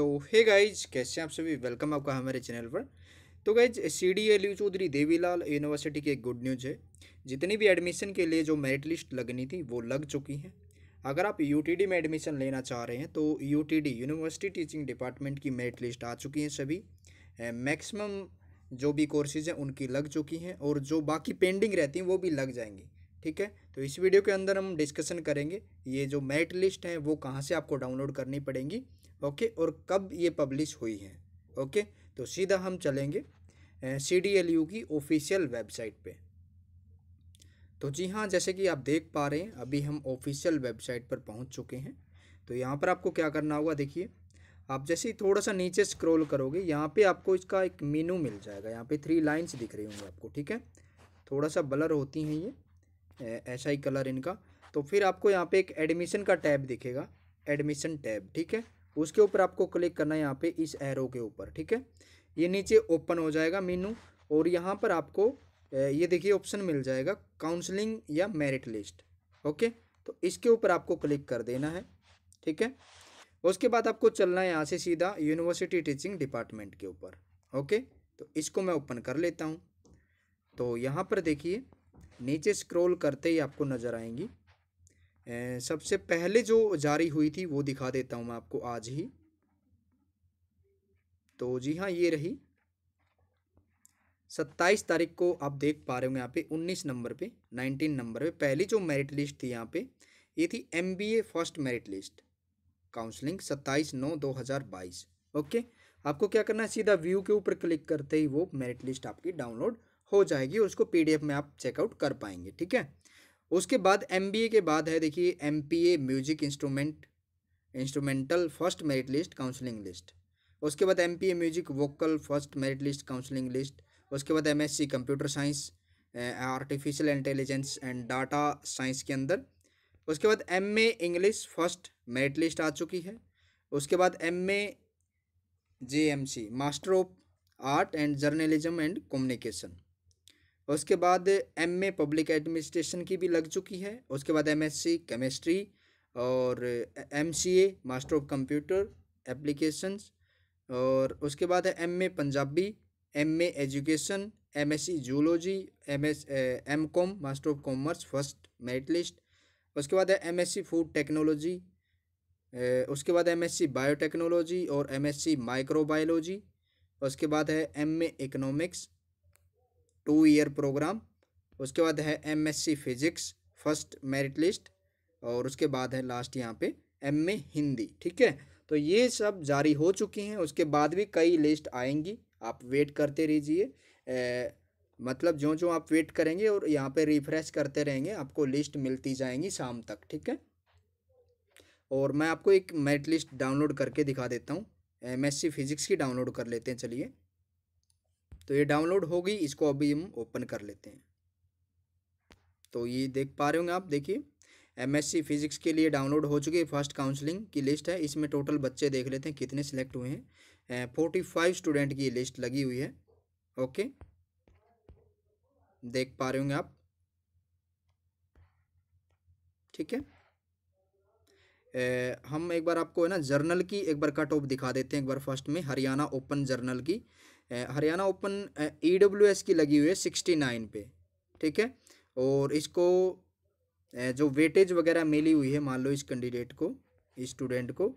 तो hey guys कैसे हैं आप सभी वेलकम आपका हमारे चैनल पर तो guys C D L U Chaudhary Devilal university की एक गुड न्यूज़ है जितनी भी एडमिशन के लिए जो मेरिट लिस्ट लगनी थी वो लग चुकी हैं अगर आप यू में एडमिशन लेना चाह रहे हैं तो यू यूनिवर्सिटी टीचिंग डिपार्टमेंट की मेरिट लिस्ट आ चुकी हैं सभी मैक्सिमम eh, जो भी कोर्सेज़ हैं उनकी लग चुकी हैं और जो बाकी पेंडिंग रहती हैं वो भी लग जाएंगी ठीक है तो इस वीडियो के अंदर हम डिस्कशन करेंगे ये जो मेरिट लिस्ट है वो कहाँ से आपको डाउनलोड करनी पड़ेंगी ओके और कब ये पब्लिश हुई है ओके तो सीधा हम चलेंगे सी डी एल यू की ऑफिशियल वेबसाइट पे तो जी हाँ जैसे कि आप देख पा रहे हैं अभी हम ऑफिशियल वेबसाइट पर पहुँच चुके हैं तो यहाँ पर आपको क्या करना होगा देखिए आप जैसे ही थोड़ा सा नीचे स्क्रॉल करोगे यहाँ पे आपको इसका एक मीनू मिल जाएगा यहाँ पे थ्री लाइंस दिख रही होंगी आपको ठीक है थोड़ा सा ब्लर होती हैं ये ऐसा ही कलर इनका तो फिर आपको यहाँ पे एक एडमिशन का टैब दिखेगा एडमिशन टैब ठीक है उसके ऊपर आपको क्लिक करना है यहाँ पे इस एरो के ऊपर ठीक है ये नीचे ओपन हो जाएगा मीनू और यहाँ पर आपको ये देखिए ऑप्शन मिल जाएगा काउंसलिंग या मेरिट लिस्ट ओके तो इसके ऊपर आपको क्लिक कर देना है ठीक है उसके बाद आपको चलना है यहाँ से सीधा यूनिवर्सिटी टीचिंग डिपार्टमेंट के ऊपर ओके तो इसको मैं ओपन कर लेता हूँ तो यहाँ पर देखिए नीचे स्क्रॉल करते ही आपको नज़र आएंगी सबसे पहले जो जारी हुई थी वो दिखा देता हूँ मैं आपको आज ही तो जी हाँ ये रही सत्ताईस तारीख को आप देख पा रहे होंगे यहाँ पे उन्नीस नंबर पे नाइनटीन नंबर पे पहली जो मेरिट लिस्ट थी यहाँ पे ये थी M B A first merit list counselling सत्ताईस नौ दो हज़ार बाईस ओके आपको क्या करना है सीधा व्यू के ऊपर क्लिक करते ही वो मेरिट लिस्ट आपकी डाउनलोड हो जाएगी उसको पी में आप चेकआउट कर पाएंगे ठीक है उसके बाद एम के बाद है देखिए M music instrument instrumental first merit list counselling list उसके बाद M music vocal first merit list counselling list उसके बाद M computer science artificial intelligence and data science के अंदर उसके बाद M English first merit list आ चुकी है उसके बाद M A J M C master of art and journalism and communication उसके बाद एम ए पब्लिक एडमिनिस्ट्रेशन की भी लग चुकी है उसके बाद एम एस सी केमिस्ट्री और M C A master of computer applications और उसके बाद है M A Punjabi M education M S C zoology M S M com master of commerce first merit list उसके बाद है M S C food technology उसके बाद एम एस सी बायोटेक्नोलॉजी और एम एस सी माइक्रोबायोलॉजी उसके बाद है M economics two year programme उसके बाद है MSc physics first merit list और उसके बाद है लास्ट यहाँ पे एम ए हिंदी ठीक है तो ये सब जारी हो चुकी हैं उसके बाद भी कई लिस्ट आएंगी आप वेट करते रहिए मतलब जो जो आप वेट करेंगे और यहाँ पे रिफ्रेश करते रहेंगे आपको लिस्ट मिलती जाएंगी शाम तक ठीक है और मैं आपको एक मेरिट लिस्ट डाउनलोड करके दिखा देता हूँ सी फिजिक्स की डाउनलोड कर लेते हैं चलिए तो ये डाउनलोड होगी इसको अभी हम ओपन कर लेते हैं तो ये देख पा रहे होंगे आप देखिए एमएससी फिजिक्स के लिए डाउनलोड हो चुकी है फर्स्ट काउंसलिंग की लिस्ट है इसमें टोटल बच्चे देख लेते हैं कितने सिलेक्ट हुए हैं फोर्टी फाइव स्टूडेंट की लिस्ट लगी हुई है ओके देख पा रहे होंगे आप ठीक है ए, हम एक बार आपको है ना जर्नल की एक बार कट ऑफ दिखा देते हैं एक बार फर्स्ट में हरियाणा ओपन जर्नल की Haryana open E W S की लगी हुई है सिक्सटी नाइन पे ठीक है और इसको जो वेटेज वगैरह मिली हुई है मान लो इस कैंडिडेट को स्टूडेंट को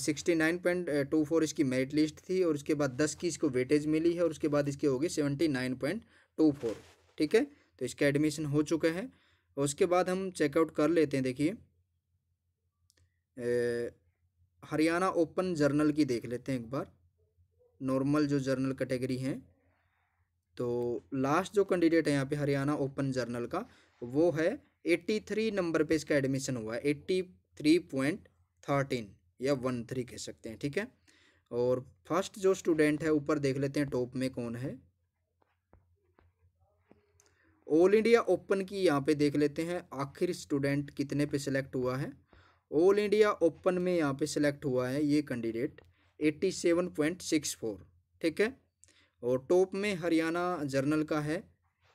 sixty nine point two four इसकी मेरिट लिस्ट थी और उसके बाद दस की इसको वेटेज मिली है और उसके बाद इसकी होगी seventy nine point two four ठीक है तो इसका एडमिशन हो चुका है और उसके बाद हम चेकआउट कर लेते हैं देखिए हरियाणा ओपन जर्नल की देख लेते हैं एक बार नॉर्मल जो जर्नल कैटेगरी हैं तो लास्ट जो कैंडिडेट है यहाँ पे हरियाणा ओपन जर्नल का वो है एट्टी थ्री नंबर पे इसका एडमिशन हुआ है एट्टी थ्री पॉइंट थर्टीन या वन थ्री कह सकते हैं ठीक है और फर्स्ट जो स्टूडेंट है ऊपर देख लेते हैं टॉप में कौन है ऑल इंडिया ओपन की यहाँ पे देख लेते हैं आखिर स्टूडेंट कितने पे सिलेक्ट हुआ है ऑल इंडिया ओपन में यहाँ पे सिलेक्ट हुआ है ये candidate eighty seven point six four ठीक है और टॉप में हरियाणा जर्नल का है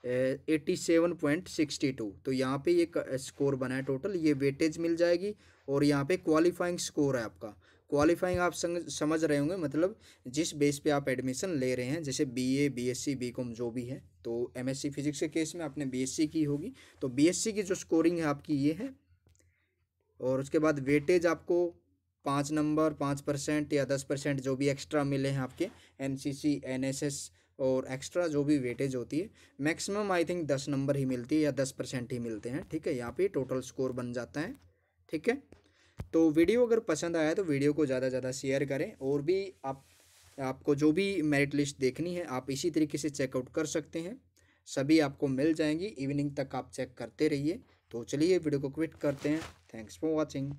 eighty seven point sixty two तो यहाँ पे ये स्कोर बना है टोटल ये वेटेज मिल जाएगी और यहाँ पे क्वालिफाइंग स्कोर है आपका क्वालिफाइंग आप समझ रहे होंगे मतलब जिस बेस पे आप एडमिशन ले रहे हैं जैसे बीए बीएससी बीकॉम जो भी है तो एमएससी फिजिक्स के केस में आपने बीएससी की होगी तो बीएससी की जो स्कोरिंग है आपकी ये है और उसके बाद वेटेज आपको पाँच नंबर पाँच परसेंट या दस परसेंट जो भी एक्स्ट्रा मिले हैं आपके N C C N S S और एक्स्ट्रा जो भी वेटेज होती है मैक्सिमम आई थिंक दस नंबर ही मिलती है या दस परसेंट ही मिलते हैं ठीक है यहाँ पे टोटल स्कोर बन जाता है ठीक है तो वीडियो अगर पसंद आया तो वीडियो को ज़्यादा से ज़्यादा शेयर करें और भी आप आपको जो भी मेरिट लिस्ट देखनी है आप इसी तरीके से चेकआउट कर सकते हैं सभी आपको मिल जाएंगी इवनिंग तक आप चेक करते रहिए तो चलिए वीडियो को क्विट करते हैं थैंक्स फॉर वॉचिंग